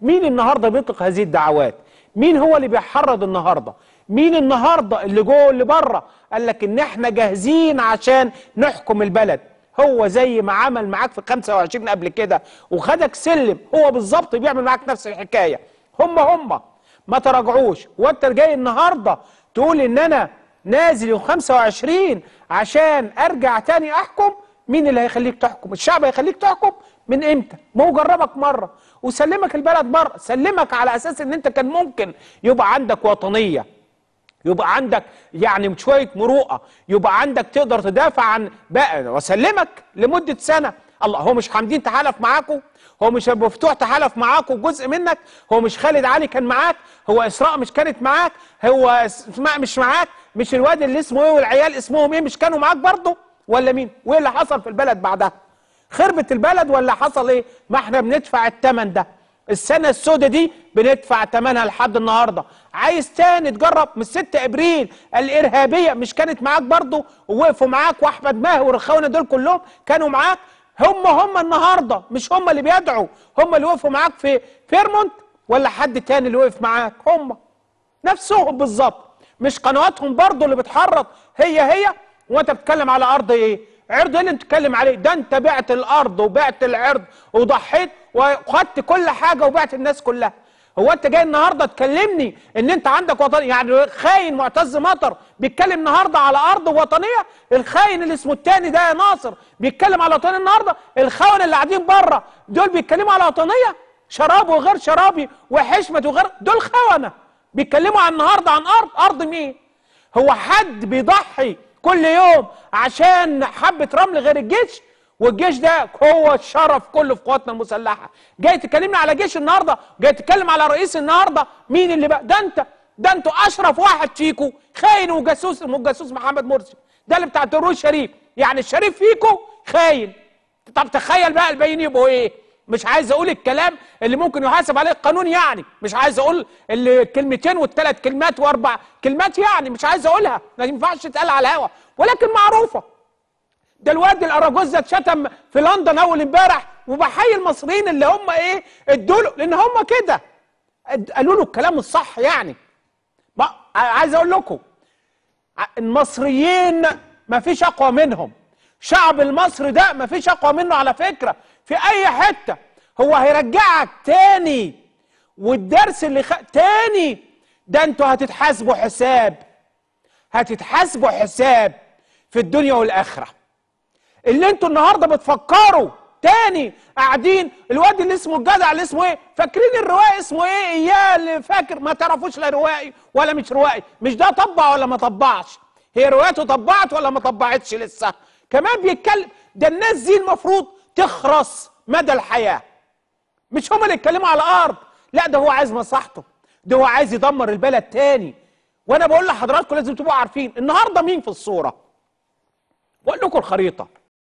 مين النهارده بيطلق هذه الدعوات مين هو اللي بيحرض النهارده مين النهارده اللي جوه واللي بره قال لك ان احنا جاهزين عشان نحكم البلد هو زي ما عمل معاك في 25 قبل كده وخدك سلم هو بالظبط بيعمل معاك نفس الحكايه هم هم ما تراجعوش وانت جاي النهارده تقول ان انا نازل يوم 25 عشان ارجع تاني احكم مين اللي هيخليك تحكم الشعب هيخليك تحكم من امتى ما هو جربك مره وسلمك البلد بره سلمك على اساس ان انت كان ممكن يبقى عندك وطنيه يبقى عندك يعني شويه مروءه يبقى عندك تقدر تدافع عن بقى وسلمك لمده سنه الله هو مش حمدين تحالف معاكم هو مش ابو مفتوح تحالف معاكم جزء منك هو مش خالد علي كان معاك هو اسراء مش كانت معاك هو اسماء مش معاك مش الواد اللي اسمه ايه والعيال اسمهم ايه مش كانوا معاك برضه ولا مين وايه اللي حصل في البلد بعدها خربت البلد ولا حصل ايه ما احنا بندفع الثمن ده السنة السوداء دي بندفع ثمنها لحد النهارده عايز تاني تجرب من 6 ابريل الارهابية مش كانت معاك برضه ووقفوا معاك واحمد ماهر والرخاونة دول كلهم كانوا معاك هم هم النهارده مش هم اللي بيدعوا هم اللي وقفوا معاك في فيرمونت ولا حد تاني اللي وقف معاك هم نفسهم بالظبط مش قنواتهم برضه اللي بتحرض هي هي وانت بتتكلم على ارض ايه عرض ايه اللي انت بتتكلم عليه ده انت بعت الارض وبعت العرض وضحيت وخدت كل حاجه وبعت الناس كلها هو انت جاي النهارده تكلمني ان انت عندك وطن يعني خاين معتز مطر بيتكلم النهارده على ارض وطنيه الخاين اللي اسمه التاني ده يا ناصر بيتكلم على وطنيه النهارده الخونه اللي قاعدين بره دول بيتكلموا على وطنيه شرابه وغير شرابي وحشمة وغير دول خونه بيتكلموا عن النهارده عن ارض ارض مين هو حد بيضحي كل يوم عشان حبه رمل غير الجيش والجيش ده هو الشرف كله في قواتنا المسلحه جاي تكلمنا على جيش النهارده جاي تتكلم على رئيس النهارده مين اللي بقى ده انت ده انتوا اشرف واحد فيكو خاين وجاسوس الجاسوس محمد مرسي ده اللي بتاع الدروش شريف يعني الشريف فيكو خاين طب تخيل بقى الباقيين يبقوا ايه مش عايز اقول الكلام اللي ممكن يحاسب عليه القانون يعني مش عايز اقول الكلمتين والثلاث كلمات واربع كلمات يعني مش عايز اقولها ما ينفعش تتقال على الهوا ولكن معروفه ده الواد الاراجوز اتشتم في لندن اول امبارح وبحيي المصريين اللي هم ايه ادوا له لان هم كده قالوا له الكلام الصح يعني عايز اقول لكم المصريين ما فيش اقوى منهم شعب المصري ده ما فيش اقوى منه على فكره في اي حته هو هيرجعك تاني والدرس اللي خ... تاني ده انتوا هتتحاسبوا حساب هتتحاسبوا حساب في الدنيا والاخره اللي انتوا النهارده بتفكروا تاني قاعدين الواد اللي اسمه الجدع اللي اسمه ايه فاكرين الروائي اسمه ايه اياه اللي فاكر ما تعرفوش لا روائي ولا مش روائي مش ده طبع ولا ما طبعش هي روايته طبعت ولا ما طبعتش لسه كمان بيتكلم ده الناس دي المفروض تخرس مدى الحياه مش هما اللي يتكلموا على ارض لا ده هو عايز مصلحته ده هو عايز يدمر البلد تاني وانا بقول لحضراتكم لازم تبقوا عارفين النهارده مين في الصوره بقول لكم الخريطه